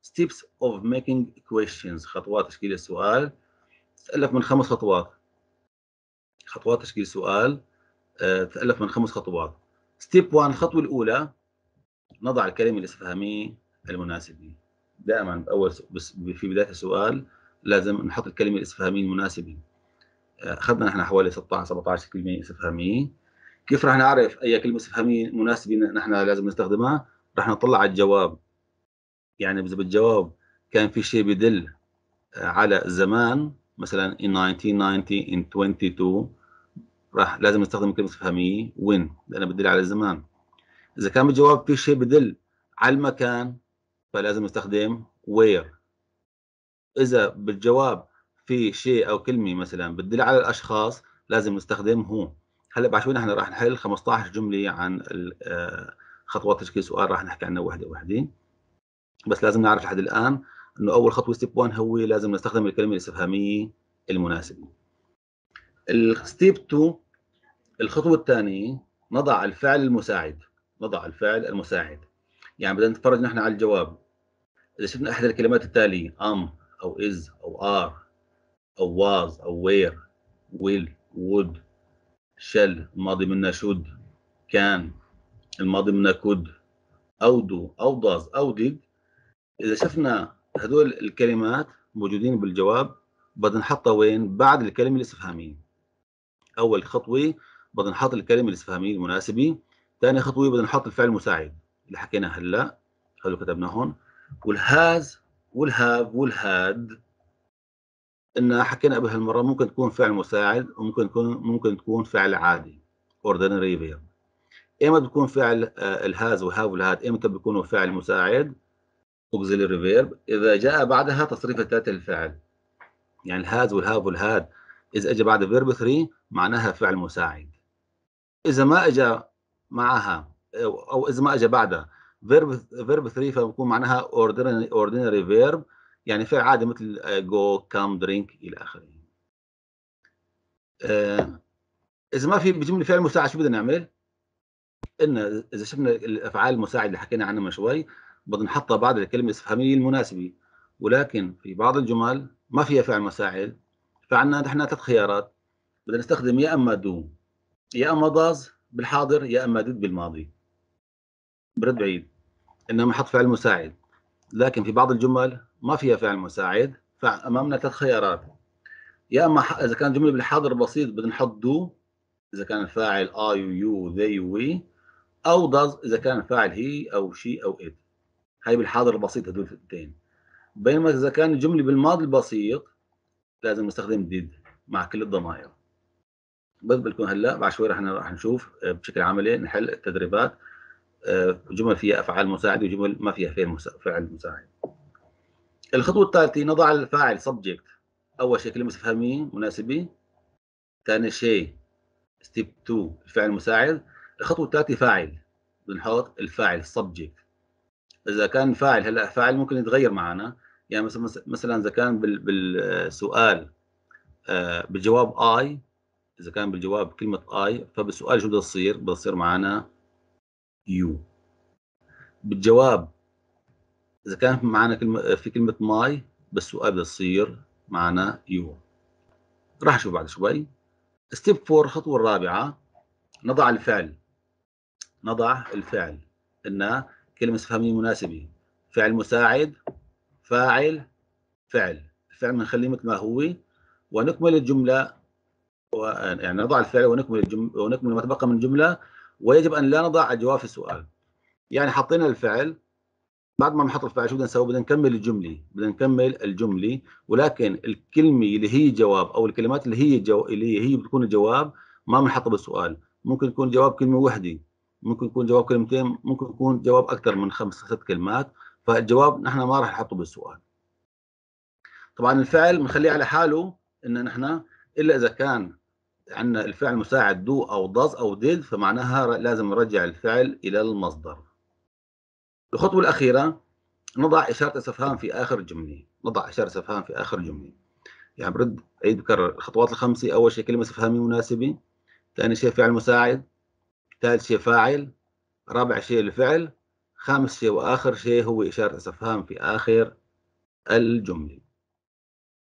steps of making questions خطوات تشكيل السؤال تتألف من خمس خطوات خطوات تشكيل السؤال تتألف آه، من خمس خطوات ستيب 1 الخطوة الأولى نضع الكلمة الاستفهامية المناسبة دائما بأول في بداية السؤال لازم نحط الكلمة الاستفهامية المناسبة آه، أخذنا نحن حوالي 16 17 كلمة استفهامية كيف رح نعرف أي كلمة استفهامية مناسبة نحن لازم نستخدمها؟ رح نطلع على الجواب يعني بالجواب كان في شيء بدل على زمان مثلا in 1990 in 22 راح لازم نستخدم كلمه استفهاميه وين لانه بتدل على الزمان اذا كان بالجواب في شيء بدل على المكان فلازم نستخدم where اذا بالجواب في شيء او كلمه مثلا بتدل على الاشخاص لازم نستخدم هو هلا بعد شوي نحن راح نحل 15 جمله عن آه، خطوات تشكيل سؤال راح نحكي عنها وحده وحده بس لازم نعرف لحد الان انه اول خطوه ستيب 1 هو لازم نستخدم الكلمه الاستفهاميه المناسبه الستيب 2 الخطوه الثانيه نضع الفعل المساعد نضع الفعل المساعد يعني بدنا نتفرج نحن على الجواب اذا شفنا احد الكلمات التاليه ام او از او ار او واز او وير ويل وود شل الماضي منا شود كان الماضي منا كود او دو او does او ديد اذا شفنا هذول الكلمات موجودين بالجواب بدنا نحطها وين بعد الكلمه الاستفهاميه اول خطوه بدنا نحط الكلمه الاستفهاميه المناسبه ثاني خطوه بدنا نحط الفعل المساعد اللي حكينا هلا هذول كتبناهم والهاز والهاف والهاد ان حكينا قبل هالمره ممكن تكون فعل مساعد وممكن تكون ممكن تكون فعل عادي ordinary verb ايمتى بكون فعل آه، الهاز وهاف والهاد ايمتى بيكونوا فعل مساعد auxiliary verb إذا جاء بعدها تصريف التالت للفعل يعني الهاز والهاف والهاد إذا أجا بعد verb 3 معناها فعل مساعد إذا ما أجا معها أو إذا ما أجا بعدها verb, verb 3 فبكون معناها ordinary ordinary verb يعني فعل عادي مثل go come drink إلى آخره آه، إذا ما في بجملة فعل مساعد شو بدنا نعمل؟ إن إذا شفنا الأفعال المساعدة اللي حكينا عنها من شوي بنحطها بعد الكلمة استفهامية المناسبة ولكن في بعض الجمل ما فيها فعل مساعد فعندنا نحن ثلاث خيارات بدنا نستخدم يا اما دو يا اما ضاز بالحاضر يا اما دد بالماضي برد بعيد انما حط فعل مساعد لكن في بعض الجمل ما فيها فعل مساعد فامامنا ثلاث خيارات يا اما اذا كان جمله بالحاضر بسيط بدنا نحط دو اذا كان الفاعل اي ويو ذي وي او ضاز اذا كان الفاعل هي او شي او ات هاي بالحاضر البسيط هدول الثنتين بينما اذا كان الجمله بالماضي البسيط لازم نستخدم did مع كل الضمائر بس لكم هلا بعد شوي رح رح نشوف آه، بشكل عملي نحل التدريبات آه، جمل فيها افعال مساعده وجمل ما فيها فعل مساعد الخطوه الثالثه نضع الفاعل subject اول شيء كلمه استفهاميه مناسبه ثاني شيء ستيب 2 الفعل المساعد الخطوه الثالثه فاعل بنحط الفاعل subject اذا كان فاعل هلا فاعل ممكن يتغير معنا يعني مثلا مثلا اذا كان بالسؤال آه، بالجواب اي اذا كان بالجواب كلمه اي فبالسؤال شو بدها تصير؟ بدها تصير معنا يو بالجواب اذا كان معنا كلمه آه، في كلمه ماي بالسؤال بدها تصير معنا يو راح نشوف بعد شوي ستيب 4 الخطوه الرابعه نضع الفعل نضع الفعل ان كلمة استفهامية مناسبة فعل مساعد فاعل فعل الفعل بنخليه مثل ما هو ونكمل الجملة و... يعني نضع الفعل ونكمل الجم... ونكمل ما تبقى من الجملة ويجب أن لا نضع الجواب في السؤال يعني حطينا الفعل بعد ما نحط الفعل شو بدنا نسوي؟ بدنا نكمل الجملة، بدنا نكمل الجملة ولكن الكلمة اللي هي جواب أو الكلمات اللي هي جو... اللي هي بتكون الجواب ما بنحطها بالسؤال، ممكن يكون جواب كلمة وحدة ممكن يكون جواب كلمتين ممكن يكون جواب اكثر من خمس ست كلمات فالجواب نحن ما راح نحطه بالسؤال طبعا الفعل بنخليه على حاله ان نحن الا اذا كان عندنا الفعل مساعد دو او داز او ديد فمعناها لازم نرجع الفعل الى المصدر الخطوه الاخيره نضع اشاره استفهام في اخر جمله نضع اشاره استفهام في اخر جمله يعني برد عيد بكرر الخطوات الخمسه اول شيء كلمه استفهاميه مناسبه ثاني شيء فعل مساعد ثالث شيء فاعل رابع شيء الفعل خامس شيء وآخر شيء هو إشارة استفهام في آخر الجملة